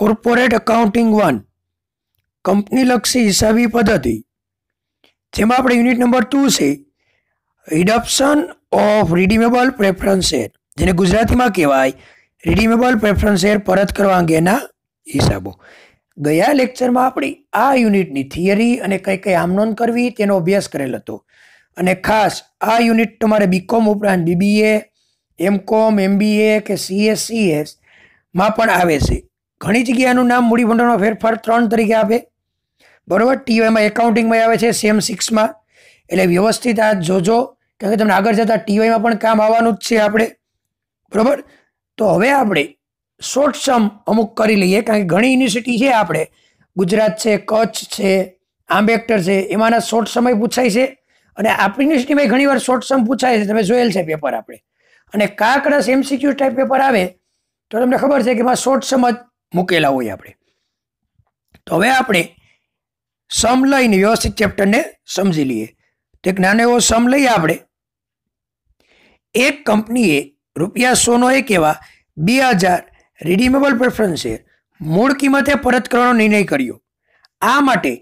corporate accounting one કંપનીલક્ષી હિસાબી પદ્ધતિ જેમાં આપણે યુનિટ નંબર ટુ છે redemption of redeemable preference share જેને ગુજરાતીમાં કહેવાય રિડીમેબલ પ્રેફરન્સ શેર પરત કરવા અંગેના હિસાબો ગયા લેક્ચરમાં આપણે આ યુનિટની થિયરી અને કઈ કઈ આમનોન કરવી તેનો અભ્યાસ કરેલ હતો અને ખાસ આ યુનિટ તમારે બીકોમ ઉપરાંત બીબીએ એમકોમ એમબીએ કે સીએસસીએસ માં પણ આવે છે ઘણી જગ્યાનું નામ મૂડીભંડોળનો ફેરફાર ત્રણ તરીકે આપે બરાબર ટીવાયમાં એકાઉન્ટિંગમાં આવે છે સેમ સિક્સમાં એટલે વ્યવસ્થિત આ જોજો કારણ કે તમને આગળ જતાં ટીવાયમાં પણ કામ આવવાનું જ છે આપણે બરાબર તો હવે આપણે શોર્ટ સમ અમુક કરી લઈએ કારણ કે ઘણી યુનિવર્સિટી છે આપણે ગુજરાત છે કચ્છ છે આંબેડકર છે એમાંના શોર્ટ સમય પૂછાય છે અને આપણી યુનિવર્સિટીમાં ઘણીવાર શોર્ટ સમ પૂછાય છે તમે જોયેલ છે પેપર આપણે અને કાકરસ એમસીક્યુ ટાઈપ પેપર આવે તો તમને ખબર છે કે એમાં શોર્ટ સમ જ મૂકેલા હોય આપણે તો હવે આપણે સમ લઈને વ્યવસ્થિત ચેપ્ટરને સમજી લઈએ તો એક નાનો એવો સમ લઈએ આપણે એક કંપનીએ રૂપિયા સોનો એક એવા બે હજાર રિડીમેબલ પ્રેફરન્સ મૂળ કિંમતે પરત કરવાનો નિર્ણય કર્યો આ માટે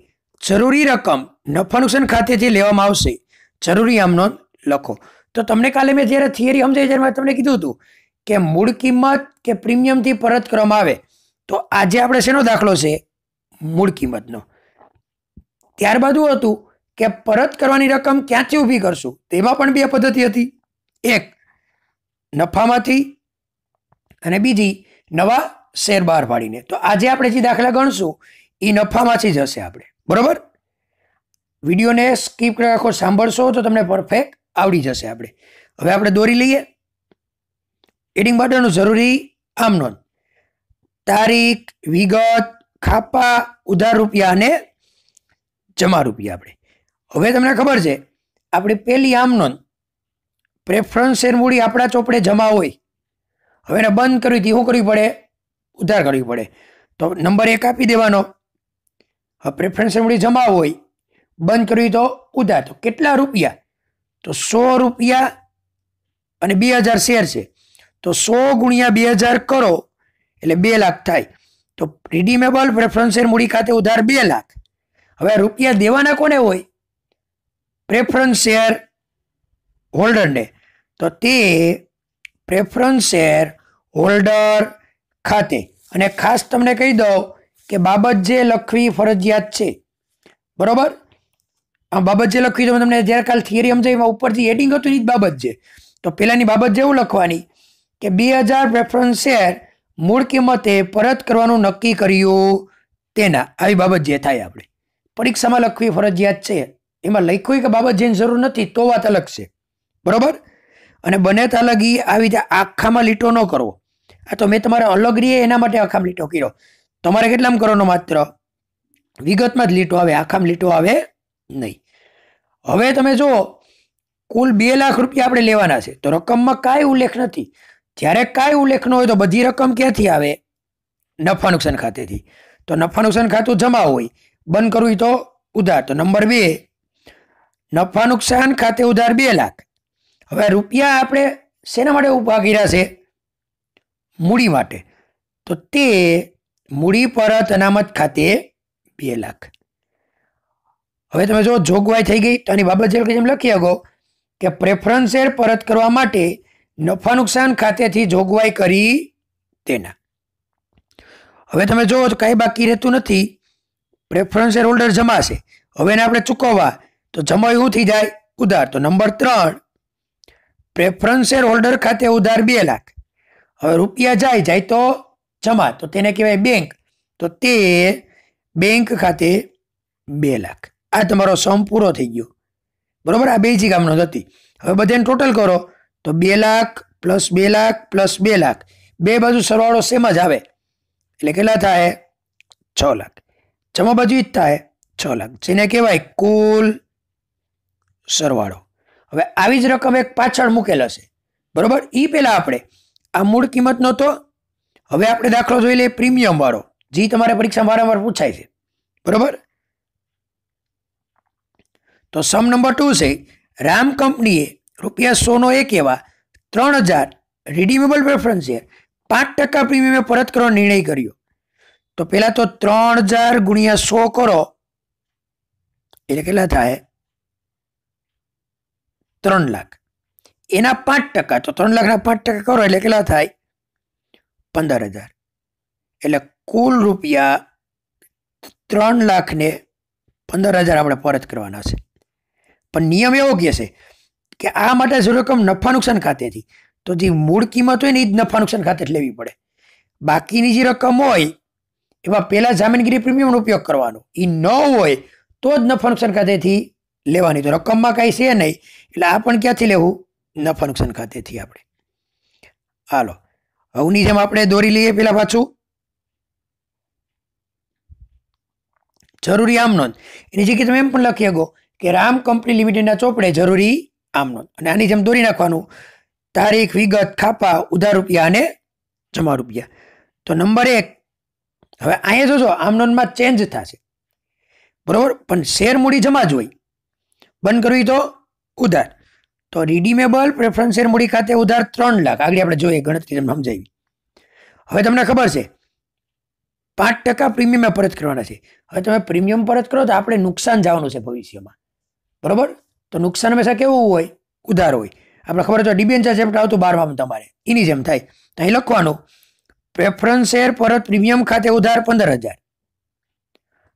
જરૂરી રકમ નફા નુકસાન ખાતેથી લેવામાં આવશે જરૂરી આમનો લખો તો તમને કાલે મેં જ્યારે થિયરી સમજાવી ત્યારે મેં તમને કીધું હતું કે મૂળ કિંમત કે પ્રીમિયમથી પરત કરવામાં આવે તો આજે આપણે શેનો દાખલો છે મૂળ કિંમતનો ત્યારબાદ શું હતું કે પરત કરવાની રકમ ક્યાંથી ઊભી કરશું તેમાં પણ બે પદ્ધતિ હતી એક નફામાંથી અને બીજી નવા શેર બહાર પાડીને તો આજે આપણે જે દાખલા ગણશું એ નફામાંથી જ હશે આપણે બરાબર વિડીયોને સ્કીપ કરી આખો સાંભળશો તો તમને પરફેક્ટ આવડી જશે આપણે હવે આપણે દોરી લઈએ એડિંગ માટેનું જરૂરી આમ નોંધ તારીખ વિગત ખાપા ઉધાર રૂપિયા અને જમા રૂપિયા આપણે હવે તમને ખબર છે આપણે પહેલી આમ નોંધ પ્રેફરન્સ શેર મૂડી આપણા ચોપડે જમા હોય હવે એને બંધ કરવી હતી શું કરવી પડે ઉધાર કરવી પડે તો નંબર એક આપી દેવાનો હવે પ્રેફરન્સ શેર મૂડી જમા હોય બંધ કરવી તો ઉધાર તો કેટલા રૂપિયા તો સો રૂપિયા અને બે હજાર શેર છે તો સો ગુણ્યા બે હજાર કરો એટલે બે લાખ થાય તો રિડીમેબલ પ્રેફરન્સ મૂડી ખાતે ઉધાર બે લાખ હવે રૂપિયા દેવાના કોને હોય પ્રેફરન્સ શેર હોલ્ડરને તો તે પ્રેફરન્સ શેર હોલ્ડર ખાતે અને ખાસ તમને કહી દઉં કે બાબત જે લખવી ફરજિયાત છે બરાબર આ બાબત જે લખવી તો તમને જ્યારે કાલ થિયરી સમજાવી ઉપરથી એડિંગ હતું એ જ બાબત છે તો પહેલાંની બાબત જેવું લખવાની કે બે હજાર પ્રેફરન્સ શેર મૂળ કિંમતે પરત કરવાનું નક્કી કર્યું તેના આવી બાબત જે થાય આપણે પરીક્ષામાં લખવી ફરજિયાત છે એમાં લખવી કે બાબત જેની જરૂર નથી તો વાત અલગ છે બરાબર અને બને તો અલગ એ આવી રીતે આખામાં લીટો ન કરવો આ તો મેં તમારે અલગ રહીએ એના માટે આખામાં લીટો કર્યો તમારે કેટલામાં કરવાનો માત્ર વિગતમાં જ લીટો આવે આખામાં લીટો આવે નહીં હવે તમે જો કુલ બે લાખ રૂપિયા આપણે લેવાના છે તો રકમમાં કાંઈ ઉલ્લેખ નથી જ્યારે કાંઈ ઉલ્લેખ ન હોય તો બધી રકમ ક્યાંથી આવે નફા નુકસાન ખાતેથી તો નફા નુકસાન ખાતું જમા હોય બંધ કરવું હોય તો ઉધાર તો નંબર બે નફા નુકસાન ખાતે ઉધાર બે લાખ હવે રૂપિયા આપણે શેના માટે ઉભા કર્યા છે મૂડી માટે તો તે મૂડી પરત અનામત ખાતે બે લાખ હવે તમે જો જોગવાઈ થઈ ગઈ તો આની બાબત જેમ લખી શકો કે પ્રેફરન્સ શેર પરત કરવા માટે નફા નુકસાન ખાતેથી જોગવાઈ કરી તેના હવે તમે જોવો તો કાંઈ બાકી રહેતું નથી પ્રેફરન્સ શેર હોલ્ડર જમાશે હવે એને આપણે ચૂકવવા તો જમાય શું થઈ જાય ઉધાર તો નંબર ત્રણ પ્રેફરન્સ શેર હોલ્ડર ખાતે ઉધાર બે લાખ હવે રૂપિયા જાય જાય તો જમા તો તેને કહેવાય બેંક તો તે બેંક ખાતે બે લાખ આ તમારો સમ પૂરો થઈ ગયો બરાબર આ બેજી કામનો હતી હવે બધાને ટોટલ કરો તો બે લાખ પ્લસ બે લાખ પ્લસ બે લાખ બે બાજુ સરવાળો સેમ જ આવે એટલે કેટલા થાય છ લાખ જમા બાજુ જ થાય છ લાખ જેને કહેવાય કુલ સરવાળો હવે આવી જ રકમ એક પાછળ મૂકેલ હશે બરાબર એ પહેલાં આપણે આ મૂળ કિંમત નહોતો હવે આપણે દાખલો જોઈ લઈએ પ્રીમિયમવાળો જે તમારે પરીક્ષા વારંવાર પૂછાય છે બરાબર તો સમ નંબર ટુ છે રામ કંપનીએ રૂપિયા સોનો એક એવા ત્રણ હજાર રિડીમેબલ પ્રેફરન્સ શેર પાંચ ટકા પ્રીમિયમે પરત કરવા નિર્ણય કર્યો તો પહેલાં તો ત્રણ હજાર ગુણ્યા સો કરો એટલે કેટલા થાય ત્રણ લાખ એના પાંચ ટકા તો ત્રણ લાખના પાંચ ટકા કરો એટલે કેટલા થાય પંદર હજાર એટલે કુલ રૂપિયા ત્રણ લાખને પંદર હજાર આપણે પરત કરવાના છે પણ નિયમ એવો કહે છે કે આ માટે જો રકમ નફા નુકસાન ખાતેથી તો જે મૂળ કિંમત હોય ને એ જ નફા નુકસાન ખાતે જ લેવી પડે બાકીની જે રકમ હોય એમાં પહેલાં જામીનગીરી પ્રીમિયમનો ઉપયોગ કરવાનો એ ન હોય તો જ નફા નુકસાન ખાતેથી લેવાની તો રકમમાં કાંઈ છે નહીં એટલે આ પણ ક્યાંથી લેવું નફા નુકસાન ખાતેથી આપણે હાલો હવની જેમ આપણે દોરી લઈએ પહેલાં પાછું જરૂરી આમ નોંધ એની જગ્યાએ તમે એમ પણ લખી શકો કે રામ કંપની લિમિટેડના ચોપડે જરૂરી આમનો અને આની જેમ દોરી નાખવાનું તારીખ વિગત ખાપા ઉધાર રૂપિયા અને જમા રૂપિયા તો નંબર એક હવે અહીંયા જોશો આમનોનમાં ચેન્જ થશે બરાબર પણ શેર મૂડી જમા જ હોય બંધ કરવી તો ઉધાર તો રીડીમેબલ પ્રેફરન્સ શેર મૂડી ખાતે ઉધાર ત્રણ લાખ આગળ આપણે જોઈએ ગણતરી તમને સમજાવી હવે તમને ખબર છે પાંચ ટકા પ્રીમિયમે પરત કરવાના છે હવે તમે પ્રીમિયમ પરત કરો તો આપણે નુકસાન જવાનું છે ભવિષ્યમાં બરાબર તો નુકસાન હંમેશા કેવું હોય ઉધાર હોય આપણે ખબર છે ડિબેન્ચર ચેપ્ટર આવતું બારમાં તમારે એની જેમ થાય તો અહીં લખવાનું પ્રેફરન્સ શેર પરત પ્રીમિયમ ખાતે ઉધાર પંદર હજાર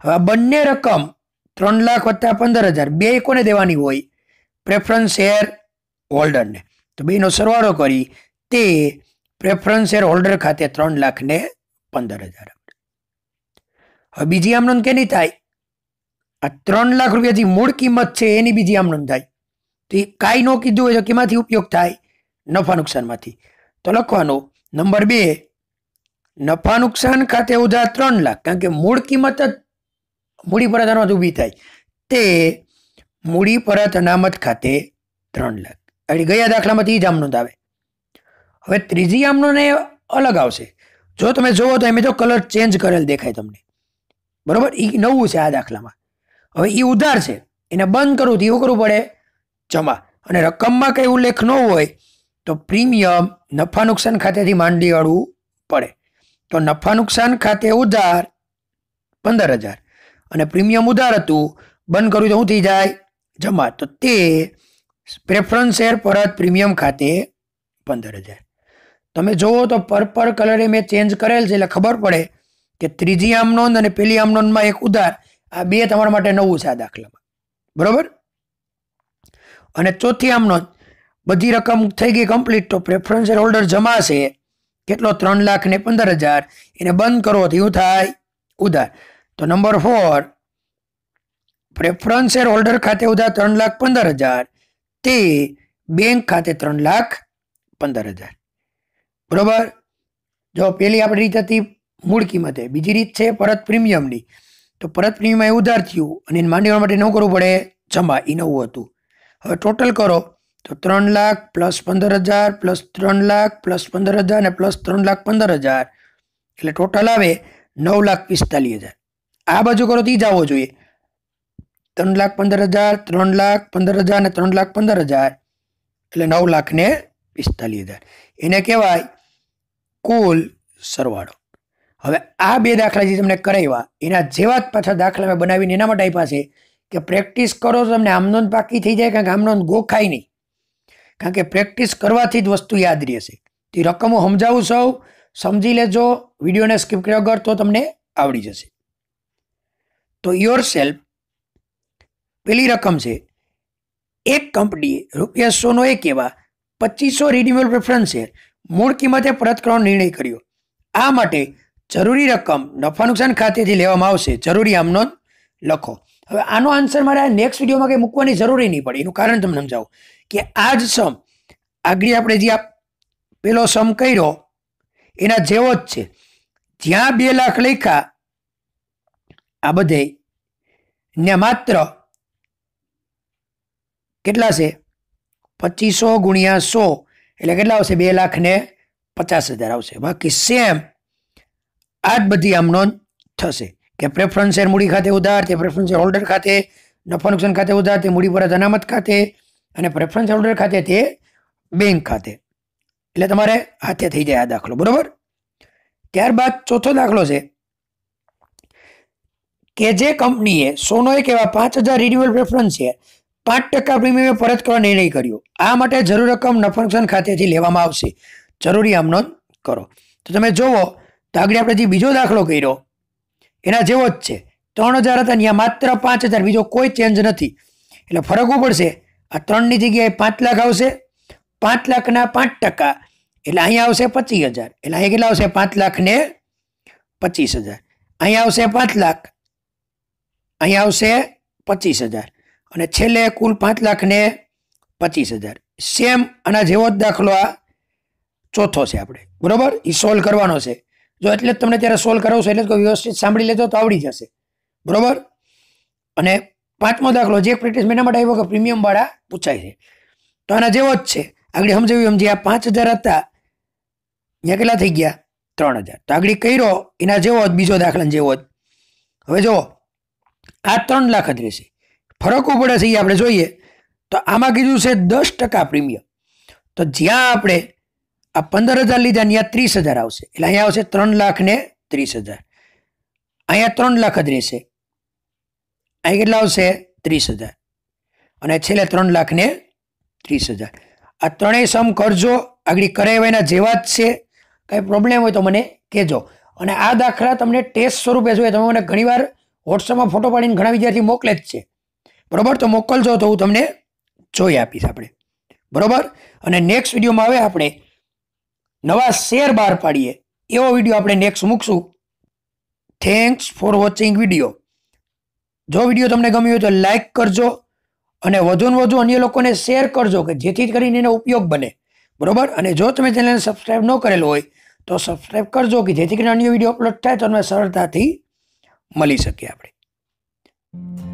હવે આ બંને રકમ ત્રણ લાખ વત્તા પંદર હજાર બે કોને દેવાની હોય પ્રેફરન્સ શેર હોલ્ડરને તો બેનો સરવાળો કરી તે પ્રેફરન્સ શેર હોલ્ડર ખાતે ત્રણ લાખ ને પંદર હજાર હવે બીજી આમનોંધ કેની થાય આ ત્રણ લાખ રૂપિયા મૂળ કિંમત છે એની બીજી આમ નોંધાય તો એ કાંઈ ન કીધું હોય તો કેમાંથી ઉપયોગ થાય નફા નુકસાનમાંથી તો લખવાનો નંબર બે નફા નુકસાન ખાતે ઉધા ત્રણ લાખ કારણ કે મૂળ કિંમત જ મૂડી પરત અનામત ઊભી થાય તે મૂડી પરત અનામત ખાતે ત્રણ લાખ એટલે ગયા દાખલામાંથી એ જ આમ નોંધાવે હવે ત્રીજી આમનોને અલગ આવશે જો તમે જોવો તો એમ તો કલર ચેન્જ કરેલ દેખાય તમને બરાબર એ નવું છે આ દાખલામાં હવે એ ઉધાર છે એને બંધ કરવું તો એવું કરવું પડે જમા અને રકમમાં કંઈ ઉલ્લેખ ન હોય તો પ્રીમિયમ નફા નુકસાન ખાતેથી માંડી વાળવું પડે તો નફા નુકસાન ખાતે ઉધાર પંદર હજાર અને પ્રીમિયમ ઉધાર હતું બંધ કરવું તો શું થઈ જાય જમા તો તે પ્રેફરન્સ શેર પરત પ્રીમિયમ ખાતે પંદર હજાર તમે જુઓ તો પર્પલ કલરે મેં ચેન્જ કરેલ છે એટલે ખબર પડે કે ત્રીજી આમ અને પેલી આમ એક ઉધાર આ બે તમારા માટે નવું છે આ દાખલામાં બરોબર અને ચોથી આમનો બધી રકમ થઈ ગઈ કમ્પ્લીટ તો પ્રેફરન્સ શેર હોલ્ડર જમાશે કેટલો ત્રણ લાખ ને પંદર હજાર એને બંધ કરો તો એવું થાય ઉધાર તો number four preference shareholder ખાતે ઉધાર ત્રણ લાખ પંદર હજાર તે બેંક ખાતે ત્રણ લાખ પંદર હજાર બરોબર જો પેલી આપણી રીત હતી મૂળ કિંમતે બીજી રીત છે પરત પ્રીમિયમની તો પરત પ્રીમિયમ એ ઉધાર થયું અને એને માંડવા માટે ન કરવું પડે જમા એ નવું હતું હવે ટોટલ કરો તો ત્રણ લાખ પ્લસ પંદર હજાર પ્લસ ત્રણ લાખ પ્લસ પંદર હજાર અને પ્લસ ત્રણ લાખ પંદર હજાર એટલે ટોટલ આવે નવ લાખ પિસ્તાલીસ હજાર આ બાજુ કરો તો જ આવવો જોઈએ ત્રણ લાખ પંદર હજાર ત્રણ લાખ પંદર હજાર અને ત્રણ લાખ પંદર હજાર એટલે નવ લાખ ને પિસ્તાલીસ હજાર એને કહેવાય કુલ સરવાળો હવે આ બે દાખલા જે તમને કરાવ્યા એના જેવા જ પાછા દાખલા મેં બનાવીને એના માટે આપ્યા છે કે પ્રેક્ટિસ કરો તો તમને આમનોંધ પાકી થઈ જાય કારણ કે આમનોંધ ગોખાય નહીં કારણ કે પ્રેક્ટિસ કરવાથી જ વસ્તુ યાદ રહેશે તે રકમો સમજાવું સૌ સમજી લેજો વિડીયોને સ્કીપ કર્યા વગર તો તમને આવડી જશે તો યોર સેલ્ફ પેલી રકમ છે એક કંપનીએ રૂપિયા સોનો એક એવા પચીસો રિન્યુઅલ પ્રેફરન્સ શેર મૂળ કિંમતે પરત કરવાનો નિર્ણય કર્યો આ માટે જરૂરી રકમ નફા નુકસાન ખાતેથી લેવામાં આવશે જરૂરી આમનો લખો હવે આનો આન્સર મારે નેક્સ્ટ વિડીયોમાં કંઈ મૂકવાની જરૂરી નહીં પડે એનું કારણ તમને સમજાવું કે આ જ સમ આગળ આપણે જે આ પેલો સમ કર્યો એના જેવો જ છે જ્યાં બે લાખ લખ્યા આ બધે ને માત્ર કેટલા છે પચીસો ગુણ્યા સો એટલે કેટલા આવશે બે લાખ ને પચાસ હજાર આવશે બાકી સેમ આ જ બધી આમ નોંધ થશે કે પ્રેફરન્સ શેર મૂડી ખાતે ઉધાર તે પ્રેફરન્સ શેર હોલ્ડર ખાતે નફા નુકસાન ખાતે ઉધાર તે મૂડી પર અનામત ખાતે અને પ્રેફરન્સ હોલ્ડર ખાતે તે બેંક ખાતે એટલે તમારે હાથે થઈ જાય આ દાખલો બરાબર ત્યારબાદ ચોથો દાખલો છે કે જે કંપનીએ સોનો એક એવા પાંચ હજાર રિન્યુઅલ પ્રેફરન્સ છે પાંચ ટકા પ્રીમિયમ પરત કરવા નિર્ણય કર્યો આ માટે જરૂર રકમ નફા નુકસાન ખાતેથી લેવામાં આવશે જરૂરી આમ નોંધ કરો તો તમે જુઓ તો આગળ આપણે જે બીજો દાખલો કર્યો એના જેવો જ છે ત્રણ હજાર હતા ત્યાં માત્ર પાંચ હજાર બીજો કોઈ ચેન્જ નથી એટલે ફરક પડશે આ ત્રણની જગ્યાએ પાંચ લાખ આવશે પાંચ લાખના પાંચ ટકા એટલે અહીંયા આવશે પચીસ હજાર એટલે અહીંયા કેટલા આવશે પાંચ લાખ ને પચીસ હજાર અહીંયા આવશે પાંચ લાખ અહીંયા આવશે પચીસ હજાર અને છેલ્લે કુલ પાંચ લાખ ને પચીસ હજાર સેમ આના જેવો જ દાખલો આ ચોથો છે આપણે બરાબર એ સોલ્વ કરવાનો છે જો એટલે જ તમને ત્યારે સોલ્વ કરાવશો એટલે જ વ્યવસ્થિત સાંભળી લેજો તો આવડી જશે બરોબર અને પાંચમો દાખલો જે પ્રેક્ટિસ મેના માટે આવ્યો કે પ્રીમિયમ વાળા પૂછાય છે તો આના જેવો જ છે આગળ સમજાવ્યું સમજી આ પાંચ હજાર હતા ત્યાં કેટલા થઈ ગયા ત્રણ હજાર તો આગળ કર્યો એના જેવો જ બીજો દાખલા જેવો જ હવે જુઓ આ ત્રણ લાખ જ રહેશે ફરક પડે છે એ આપણે જોઈએ તો આમાં કીધું છે દસ ટકા પ્રીમિયમ તો જ્યાં આપણે આ પંદર હજાર લીધા અહીંયા ત્રીસ હજાર આવશે એટલે અહીંયા આવશે ત્રણ લાખ ને ત્રીસ હજાર અહીંયા ત્રણ લાખ જ રહેશે અહીં કેટલા આવશે ત્રીસ હજાર અને છેલ્લે ત્રણ લાખ ને ત્રીસ હજાર આ ત્રણેય સમ કરજો આગળ કરાવ્યાના જેવા જ છે કંઈ પ્રોબ્લેમ હોય તો મને કહેજો અને આ દાખલા તમને ટેસ્ટ સ્વરૂપે જોઈએ તમે મને ઘણીવાર વોટ્સઅપમાં ફોટો પાડીને ઘણા વિદ્યાર્થી મોકલે જ છે બરોબર તો મોકલજો તો હું તમને જોઈ આપીશ આપણે બરોબર અને નેક્સ્ટ વિડીયોમાં આવે આપણે નવા શેર બહાર પાડીએ એવો વિડીયો આપણે નેક્સ્ટ મૂકશું થેન્ક્સ ફોર વોચિંગ વિડીયો જો વિડીયો તમને ગમ્યો હોય તો લાઇક કરજો અને વધુને વધુ અન્ય લોકોને શેર કરજો કે જેથી કરીને એનો ઉપયોગ બને બરોબર અને જો તમે ચેનલને સબસ્ક્રાઈબ ન કરેલો હોય તો સબસ્ક્રાઈબ કરજો કે જેથી કરીને અન્ય વિડીયો અપલોડ થાય તો તમને સરળતાથી મળી શકે આપણે